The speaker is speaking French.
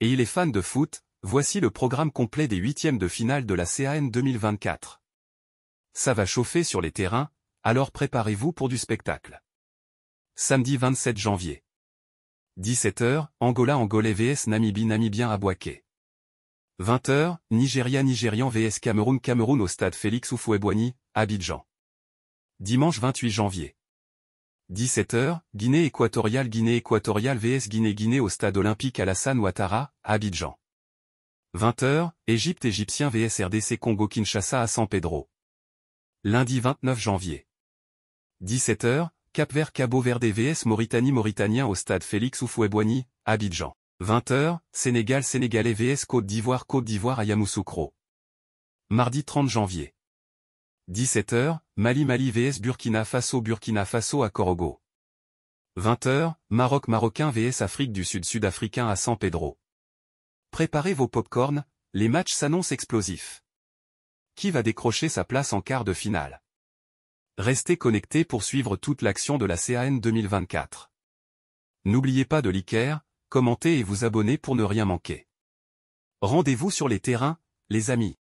et il est fan de foot, voici le programme complet des huitièmes de finale de la CAN 2024. Ça va chauffer sur les terrains, alors préparez-vous pour du spectacle. Samedi 27 janvier. 17h, Angola-Angolais vs Namibie-Namibien à Boaké. 20h, Nigeria-Nigérian vs Cameroun-Cameroun au stade Félix Oufouébouani, Abidjan. Dimanche 28 janvier. 17h, Guinée équatoriale Guinée équatoriale vs Guinée Guinée au stade olympique Alassane Ouattara, Abidjan. 20h, Égypte égyptien vs RDC Congo Kinshasa à San Pedro. Lundi 29 janvier. 17h, Cap Vert Cabo Verde vs Mauritanie Mauritanien au stade Félix Oufoué-Boigny, Abidjan. 20h, Sénégal Sénégalais vs Côte d'Ivoire Côte d'Ivoire à Yamoussoukro. Mardi 30 janvier. 17h, Mali Mali vs Burkina Faso Burkina Faso à Corogo. 20h, Maroc Marocain vs Afrique du Sud Sud-Africain à San Pedro. Préparez vos pop-corns, les matchs s'annoncent explosifs. Qui va décrocher sa place en quart de finale Restez connectés pour suivre toute l'action de la CAN 2024. N'oubliez pas de liker, commenter et vous abonner pour ne rien manquer. Rendez-vous sur les terrains, les amis.